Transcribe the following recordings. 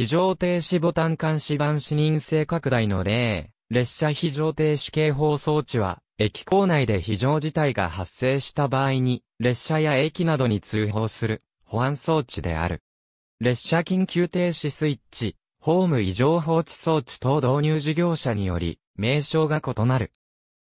非常停止ボタン監視板視認性拡大の例、列車非常停止警報装置は、駅構内で非常事態が発生した場合に、列車や駅などに通報する、保安装置である。列車緊急停止スイッチ、ホーム異常放置装置等導入事業者により、名称が異なる。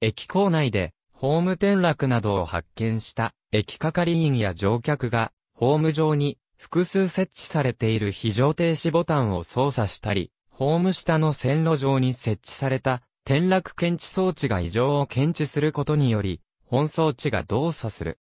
駅構内で、ホーム転落などを発見した、駅係員や乗客が、ホーム上に、複数設置されている非常停止ボタンを操作したり、ホーム下の線路上に設置された転落検知装置が異常を検知することにより、本装置が動作する。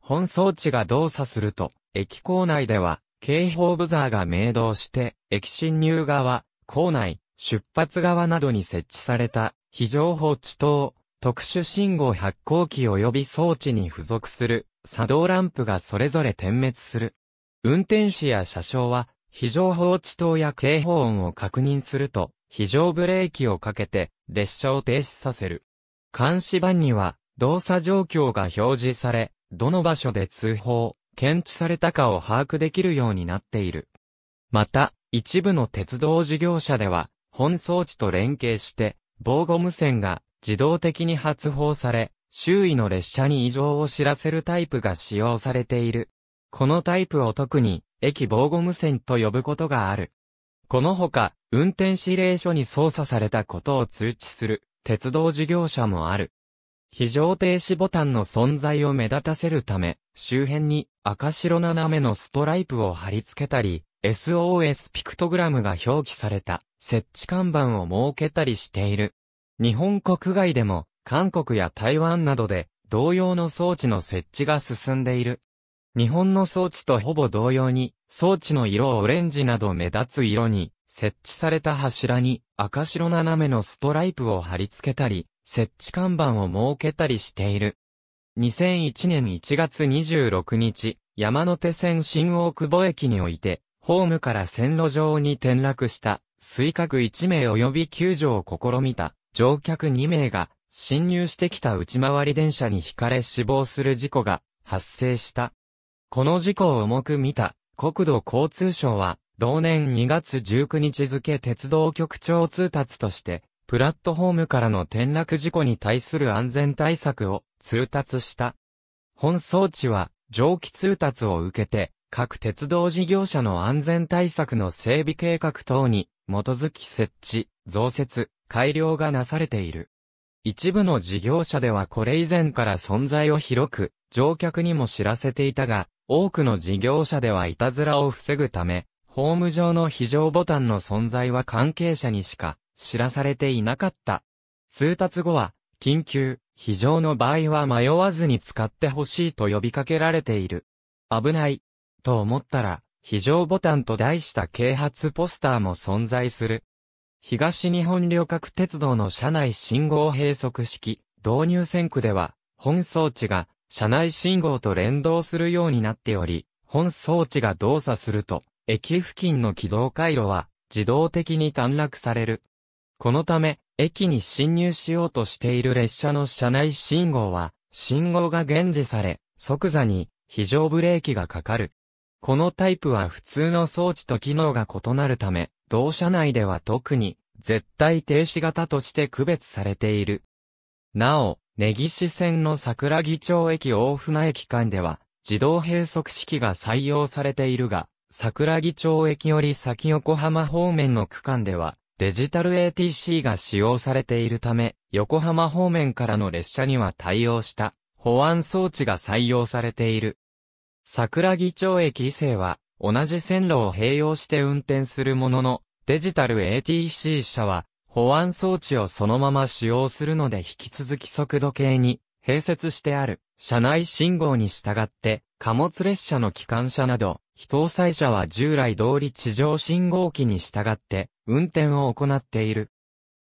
本装置が動作すると、駅構内では、警報ブザーが明動して、駅進入側、構内、出発側などに設置された、非常報知灯、特殊信号発光器及び装置に付属する、作動ランプがそれぞれ点滅する。運転士や車掌は、非常放置灯や警報音を確認すると、非常ブレーキをかけて、列車を停止させる。監視板には、動作状況が表示され、どの場所で通報、検知されたかを把握できるようになっている。また、一部の鉄道事業者では、本装置と連携して、防護無線が自動的に発報され、周囲の列車に異常を知らせるタイプが使用されている。このタイプを特に、駅防護無線と呼ぶことがある。このほか、運転指令書に操作されたことを通知する、鉄道事業者もある。非常停止ボタンの存在を目立たせるため、周辺に赤白斜めのストライプを貼り付けたり、SOS ピクトグラムが表記された設置看板を設けたりしている。日本国外でも、韓国や台湾などで同様の装置の設置が進んでいる。日本の装置とほぼ同様に、装置の色をオレンジなど目立つ色に、設置された柱に赤白斜めのストライプを貼り付けたり、設置看板を設けたりしている。2001年1月26日、山手線新大久保駅において、ホームから線路上に転落した、水角1名及び救助を試みた、乗客2名が、侵入してきた内回り電車に引かれ死亡する事故が発生した。この事故を重く見た、国土交通省は、同年2月19日付鉄道局長通達として、プラットホームからの転落事故に対する安全対策を通達した。本装置は、蒸気通達を受けて、各鉄道事業者の安全対策の整備計画等に基づき設置、増設、改良がなされている。一部の事業者ではこれ以前から存在を広く、乗客にも知らせていたが、多くの事業者ではいたずらを防ぐため、ホーム上の非常ボタンの存在は関係者にしか知らされていなかった。通達後は、緊急、非常の場合は迷わずに使ってほしいと呼びかけられている。危ない、と思ったら、非常ボタンと題した啓発ポスターも存在する。東日本旅客鉄道の車内信号閉塞式導入線区では、本装置が車内信号と連動するようになっており、本装置が動作すると、駅付近の軌道回路は自動的に短絡される。このため、駅に進入しようとしている列車の車内信号は、信号が現時され、即座に非常ブレーキがかかる。このタイプは普通の装置と機能が異なるため、同車内では特に絶対停止型として区別されている。なお、根岸線の桜木町駅大船駅間では、自動閉塞式が採用されているが、桜木町駅より先横浜方面の区間では、デジタル ATC が使用されているため、横浜方面からの列車には対応した、保安装置が採用されている。桜木町駅伊勢は、同じ線路を併用して運転するものの、デジタル ATC 車は、保安装置をそのまま使用するので引き続き速度計に併設してある車内信号に従って貨物列車の機関車など非搭載車は従来通り地上信号機に従って運転を行っている。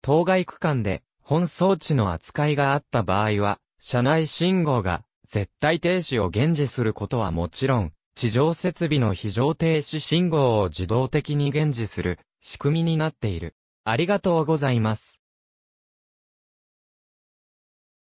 当該区間で本装置の扱いがあった場合は車内信号が絶対停止を現時することはもちろん、地上設備の非常停止信号を自動的に現時する仕組みになっている。ありがとうございます。